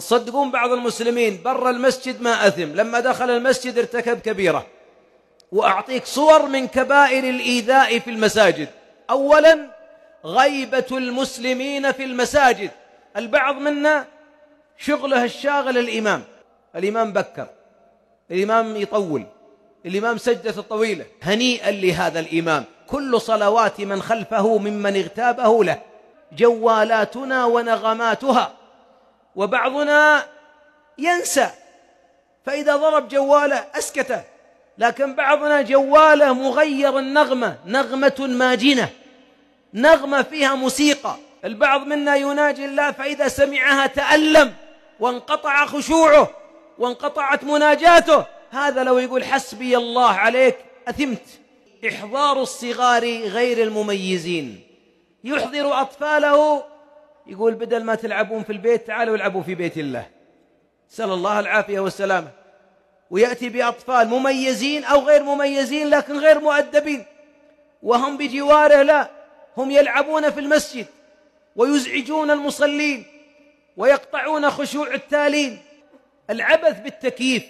تصدقون بعض المسلمين برا المسجد ما أثم لما دخل المسجد ارتكب كبيرة وأعطيك صور من كبائر الإيذاء في المساجد أولا غيبة المسلمين في المساجد البعض منا شغله الشاغل الإمام الإمام بكر الإمام يطول الإمام سجدة طويلة هنيئا لهذا الإمام كل صلوات من خلفه ممن اغتابه له جوالاتنا ونغماتها وبعضنا ينسى فإذا ضرب جواله أسكته لكن بعضنا جواله مغير النغمة نغمة ماجنة نغمة فيها موسيقى البعض منا يناجي الله فإذا سمعها تألم وانقطع خشوعه وانقطعت مناجاته هذا لو يقول حسبي الله عليك أثمت إحضار الصغار غير المميزين يحضر أطفاله يقول بدل ما تلعبون في البيت تعالوا العبوا في بيت الله سأل الله العافية والسلامة ويأتي بأطفال مميزين أو غير مميزين لكن غير مؤدبين وهم بجواره لا هم يلعبون في المسجد ويزعجون المصلين ويقطعون خشوع التالين العبث بالتكييف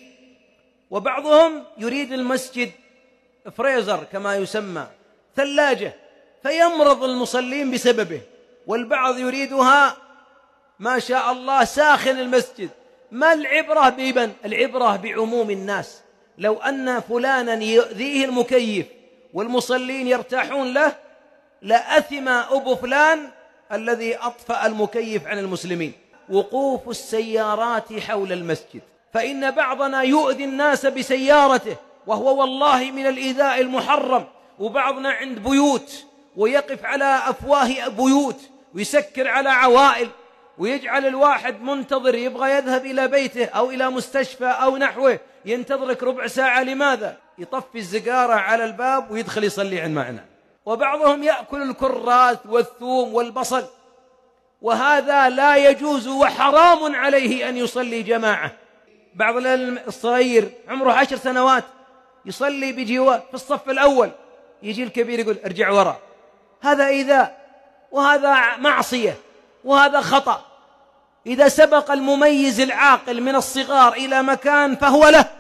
وبعضهم يريد المسجد فريزر كما يسمى ثلاجة فيمرض المصلين بسببه والبعض يريدها ما شاء الله ساخن المسجد ما العبرة بمن العبرة بعموم الناس لو أن فلانا يؤذيه المكيف والمصلين يرتاحون له لأثم أبو فلان الذي أطفأ المكيف عن المسلمين وقوف السيارات حول المسجد فإن بعضنا يؤذي الناس بسيارته وهو والله من الإيذاء المحرم وبعضنا عند بيوت ويقف على أفواه بيوت ويسكر على عوائل ويجعل الواحد منتظر يبغى يذهب إلى بيته أو إلى مستشفى أو نحوه ينتظرك ربع ساعة لماذا؟ يطفي الزقارة على الباب ويدخل يصلي عن معنا. وبعضهم يأكل الكراث والثوم والبصل وهذا لا يجوز وحرام عليه أن يصلي جماعة بعض الصغير عمره عشر سنوات يصلي بجوار في الصف الأول يجي الكبير يقول ارجع وراء هذا إذا وهذا معصية وهذا خطأ إذا سبق المميز العاقل من الصغار إلى مكان فهو له